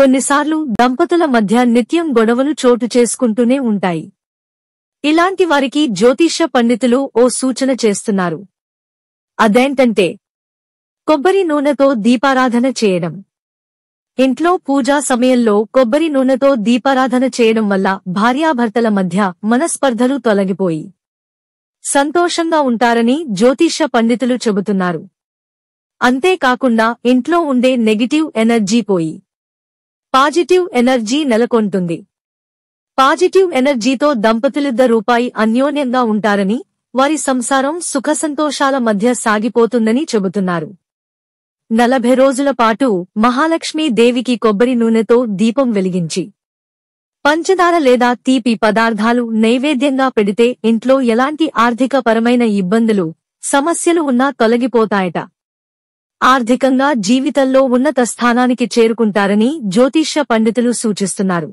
కొన్నిసార్లు దంపతుల మధ్య నిత్యం గొడవలు చోటు చేసుకుంటూనే ఉంటాయి ఇలాంటి వారికి జ్యోతిష పండితులు ఓ సూచన చేస్తున్నారు అదేంటంటే కొబ్బరి నూనెతో దీపారాధన చేయడం ఇంట్లో పూజా సమయంలో కొబ్బరి నూనెతో దీపారాధన చేయడం వల్ల భార్యాభర్తల మధ్య మనస్పర్ధలు తొలగిపోయి సంతోషంగా ఉంటారని జ్యోతిష పండితులు చెబుతున్నారు అంతేకాకుండా ఇంట్లో ఉండే నెగిటివ్ ఎనర్జీ పోయి పాజిటివ్ ఎనర్జీ నెలకొంటుంది పాజిటివ్ ఎనర్జీతో దంపతులిద్ద రూపాయి అన్యోన్యంగా ఉంటారని వారి సంసారం సుఖసంతోషాల మధ్య సాగిపోతుందని చెబుతున్నారు నలభై రోజుల పాటు మహాలక్ష్మీ దేవికి కొబ్బరి నూనెతో దీపం వెలిగించి పంచదార లేదా తీపి పదార్థాలు నైవేద్యంగా పెడితే ఇంట్లో ఎలాంటి ఆర్థికపరమైన ఇబ్బందులు సమస్యలు ఉన్నా తొలగిపోతాయట ఆర్థికంగా జీవితంలో ఉన్నత స్థానానికి చేరుకుంటారని జ్యోతిష్య పండితులు సూచిస్తున్నారు